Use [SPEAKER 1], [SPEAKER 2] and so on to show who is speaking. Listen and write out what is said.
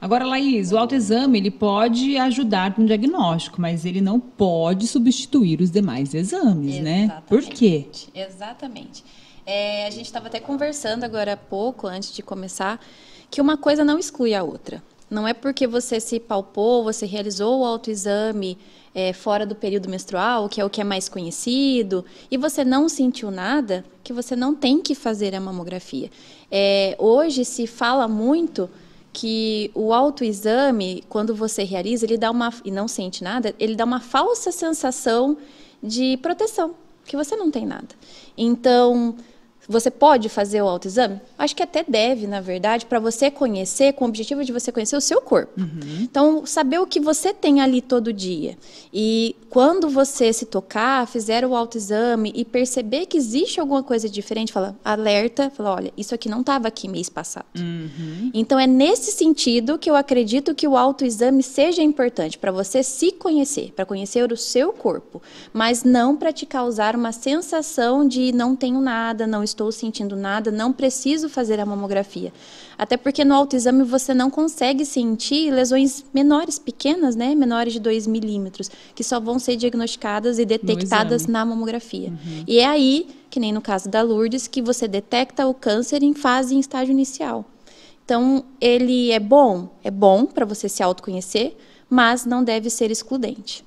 [SPEAKER 1] Agora, Laís, o autoexame ele pode ajudar no diagnóstico, mas ele não pode substituir os demais exames, Exatamente. né? Por quê?
[SPEAKER 2] Exatamente. É, a gente estava até conversando agora há pouco, antes de começar, que uma coisa não exclui a outra. Não é porque você se palpou, você realizou o autoexame é, fora do período menstrual, que é o que é mais conhecido, e você não sentiu nada, que você não tem que fazer a mamografia. É, hoje se fala muito que o autoexame, quando você realiza, ele dá uma e não sente nada, ele dá uma falsa sensação de proteção, que você não tem nada. Então, você pode fazer o autoexame? Acho que até deve, na verdade, para você conhecer, com o objetivo de você conhecer o seu corpo. Uhum. Então, saber o que você tem ali todo dia. E quando você se tocar, fizer o autoexame e perceber que existe alguma coisa diferente, fala, alerta, fala, olha, isso aqui não estava aqui mês passado. Uhum. Então, é nesse sentido que eu acredito que o autoexame seja importante para você se conhecer, para conhecer o seu corpo, mas não para te causar uma sensação de não tenho nada, não estou estou sentindo nada, não preciso fazer a mamografia. Até porque no autoexame você não consegue sentir lesões menores, pequenas, né? Menores de 2 milímetros, que só vão ser diagnosticadas e detectadas na mamografia. Uhum. E é aí, que nem no caso da Lourdes, que você detecta o câncer em fase em estágio inicial. Então, ele é bom, é bom para você se autoconhecer, mas não deve ser excludente.